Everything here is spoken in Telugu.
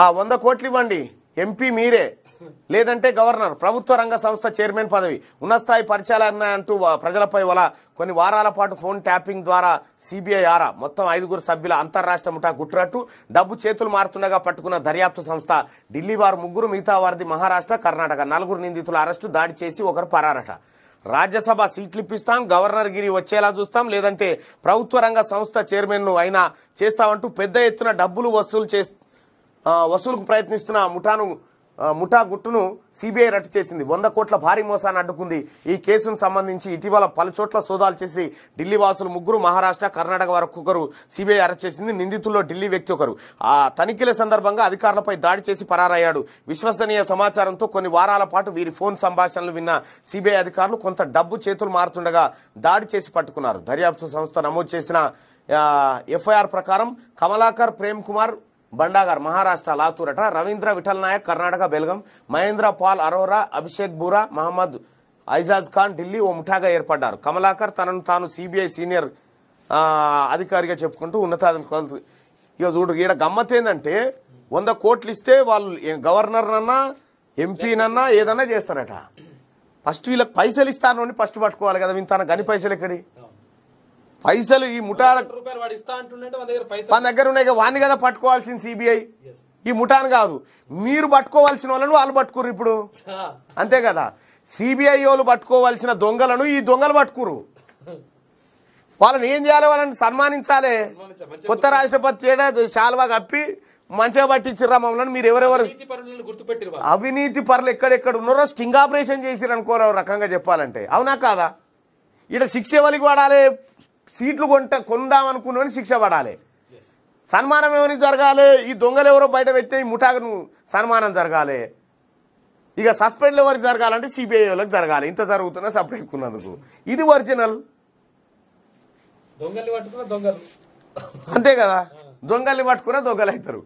ఆ వంద కోట్లు ఇవ్వండి ఎంపీ మీరే లేదంటే గవర్నర్ ప్రభుత్వ రంగ సంస్థ చైర్మన్ పదవి ఉన్నస్థాయి పరిచయాలన్న అంటూ ప్రజలపై వల కొన్ని వారాల పాటు ఫోన్ ట్యాపింగ్ ద్వారా సిబిఐ ఆరా మొత్తం ఐదుగురు సభ్యుల అంతర్రాష్ట్ర ముఠా గుట్టినట్టు డబ్బు చేతులు మారుతుండగా పట్టుకున్న దర్యాప్తు సంస్థ ఢిల్లీ వారు ముగ్గురు మిగతా వారిది మహారాష్ట్ర కర్ణాటక నలుగురు నిందితుల అరెస్టు దాడి చేసి ఒకరు పరారట రాజ్యసభ సీట్లు ఇప్పిస్తాం గవర్నర్ గిరి వచ్చేలా చూస్తాం లేదంటే ప్రభుత్వ రంగ సంస్థ చైర్మన్ను అయినా చేస్తామంటూ పెద్ద ఎత్తున డబ్బులు వసూలు చేస్తాం వసూలుకు ప్రయత్నిస్తున్న ముఠాను ముఠా గుట్టును సిబిఐ రట్టు చేసింది వంద కోట్ల భారీ మోసాన్ని అడ్డుకుంది ఈ కేసును సంబంధించి ఇటీవల పలుచోట్ల సోదాలు చేసి ఢిల్లీ వాసులు ముగ్గురు మహారాష్ట్ర కర్ణాటక వరకొకరు ఒకరు సిబిఐ అరెస్ట్ చేసింది నిందితుల్లో ఢిల్లీ వ్యక్తి ఒకరు ఆ తనిఖీల సందర్భంగా అధికారులపై దాడి చేసి పరారయ్యాడు విశ్వసనీయ సమాచారంతో కొన్ని వారాల పాటు వీరి ఫోన్ సంభాషణలు విన్న సిబిఐ అధికారులు కొంత డబ్బు చేతులు మారుతుండగా దాడి చేసి పట్టుకున్నారు దర్యాప్తు సంస్థ నమోదు చేసిన ఎఫ్ఐఆర్ ప్రకారం కమలాకర్ ప్రేమ్ కుమార్ బండాగర్ మహారాష్ట్ర లాతూరట రవీంద్ర విఠల్ నాయక్ కర్ణాటక బెల్గం మహేంద్ర పాల్ అరోరా అభిషేక్ బూరా మహమ్మద్ ఐజాజ్ ఖాన్ ఢిల్లీ ఓ ముఠాగా ఏర్పడ్డారు కమలాకర్ తనను తాను సిబిఐ సీనియర్ అధికారిగా చెప్పుకుంటూ ఉన్నతాధికారులు ఇక చూడు ఈడ గమ్మత్ ఏంటంటే వంద కోట్లు ఇస్తే వాళ్ళు గవర్నర్నన్నా ఎంపీనన్నా ఏదన్నా చేస్తారట ఫస్ట్ వీళ్ళకి పైసలు ఇస్తానని ఫస్ట్ పట్టుకోవాలి కదా వీళ్ళు తన గని పైసలు ఎక్కడి పైసలు ఈ ముఠా మన దగ్గర ఉన్నాయి వాడిని కదా పట్టుకోవాల్సింది సిబిఐ ఈ ముఠాన్ కాదు మీరు పట్టుకోవాల్సిన వాళ్ళను వాళ్ళు పట్టుకురు ఇప్పుడు అంతే కదా సిబిఐ వాళ్ళు పట్టుకోవాల్సిన దొంగలను ఈ దొంగలు పట్టుకురు వాళ్ళని ఏం చేయాలి వాళ్ళని సన్మానించాలి కొత్త రాష్ట్రపతి శాల్వా కప్పి మంచిగా పట్టించిర్రా మమ్మల్ని మీరు ఎవరెవరు అవినీతి పరులు ఎక్కడెక్కడ ఉన్నారో స్టింగ్ ఆపరేషన్ చేసిరనుకోరు రకంగా చెప్పాలంటే అవునా కాదా ఇక్కడ శిక్ష ఎవరికి వాడాలి సీట్లు కొంట కొందామనుకున్నాను శిక్ష పడాలి సన్మానం ఏమని జరగాలి ఈ దొంగలు ఎవరో బయట పెట్టే ముఠాకు సన్మానం జరగాలి ఇక సస్పెండ్లు ఎవరికి జరగాలంటే సిబిఐ వాళ్ళకి జరగాలి ఇంత జరుగుతున్న సపరేట్ ఎక్కున్నందుకు ఇది ఒరిజినల్ పట్టుకున్న అంతే కదా దొంగల్ని పట్టుకున్న దొంగలు అవుతారు